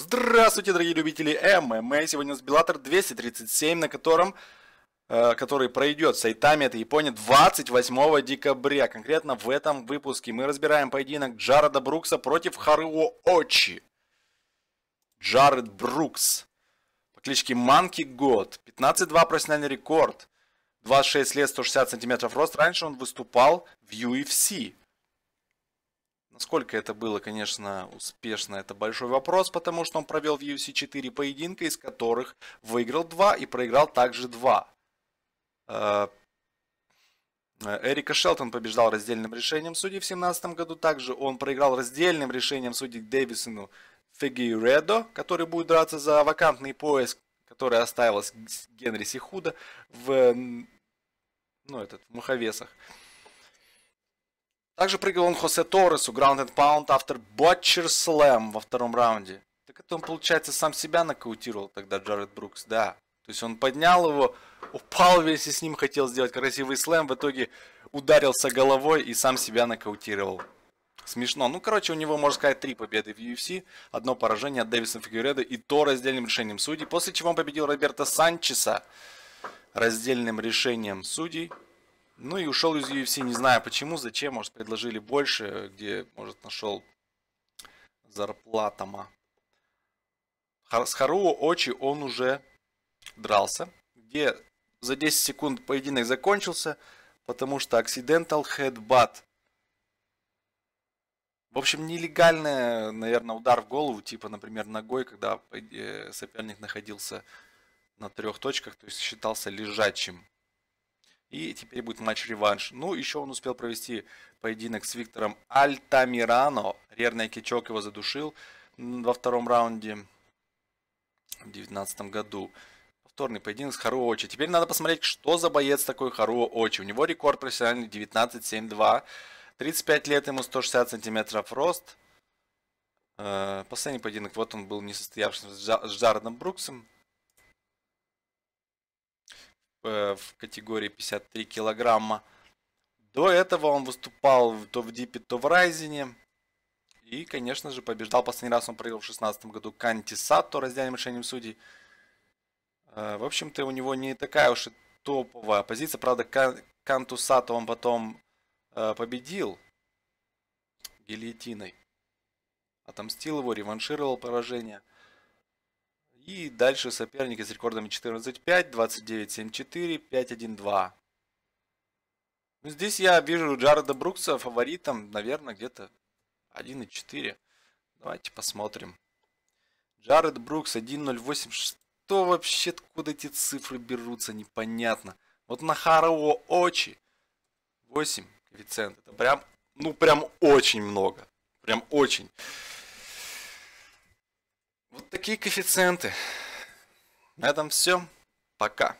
Здравствуйте, дорогие любители ММА. Сегодня у нас Беллатор 237, на котором, э, который пройдет в Сайтами, это Япония, 28 декабря. Конкретно в этом выпуске мы разбираем поединок Джареда Брукса против Харуо Очи. Джаред Брукс по кличке Манки Год. 15-2 профессиональный рекорд. 26 лет, 160 сантиметров рост. Раньше он выступал в UFC. Насколько это было, конечно, успешно, это большой вопрос, потому что он провел в UFC 4 поединка, из которых выиграл 2 и проиграл также 2. Э, Эрика Шелтон побеждал раздельным решением судей в 2017 году. Также он проиграл раздельным решением судей Дэвисону Фигейредо, который будет драться за вакантный пояс, который оставилась Генри Сихуда в, ну, этот, в муховесах. Также прыгал он Хосе Торресу, Ground and Pound, автор Butcher Slam во втором раунде. Так это он, получается, сам себя нокаутировал тогда Джаред Брукс, да. То есть он поднял его, упал весь и с ним хотел сделать красивый слэм, в итоге ударился головой и сам себя нокаутировал. Смешно. Ну, короче, у него, можно сказать, три победы в UFC, одно поражение от Дэвиса Фигюреда и то раздельным решением судей, после чего он победил Роберта Санчеса раздельным решением судей. Ну и ушел из UFC, не знаю почему, зачем, может предложили больше, где, может, нашел зарплатама. С Харуо Очи он уже дрался, где за 10 секунд поединок закончился, потому что Accidental Headbutt. В общем, нелегальный, наверное, удар в голову, типа, например, ногой, когда э, соперник находился на трех точках, то есть считался лежачим. И теперь будет матч-реванш. Ну, еще он успел провести поединок с Виктором Альтамирано. Рерный кичок его задушил во втором раунде в 2019 году. Повторный поединок с Харуо Очи. Теперь надо посмотреть, что за боец такой Харуо Очи. У него рекорд профессиональный 19-7-2. 35 лет, ему 160 сантиметров рост. Э, последний поединок, вот он был несостоявшимся с Джаредом Бруксом. Э, в категории 53 килограмма. До этого он выступал то в Дипе, то в Райзене. И, конечно же, побеждал. Последний раз он проиграл в 2016 году Канти Сато раздельным решением судей. Э, в общем-то, у него не такая уж и топовая позиция. Правда, Кан Канту Сато он потом э, победил гильотиной. Отомстил его, реваншировал поражение – и дальше соперники с рекордами 14-5, 29-7-4, 5-1-2. Ну, здесь я вижу Джареда Брукса фаворитом, наверное, где-то 1.4. Давайте посмотрим. Джаред Брукс 1.08. Что вообще, откуда эти цифры берутся, непонятно. Вот на Харао Очи 8 коэффициент. Это прям, ну прям очень много. Прям очень такие коэффициенты. На этом все. Пока.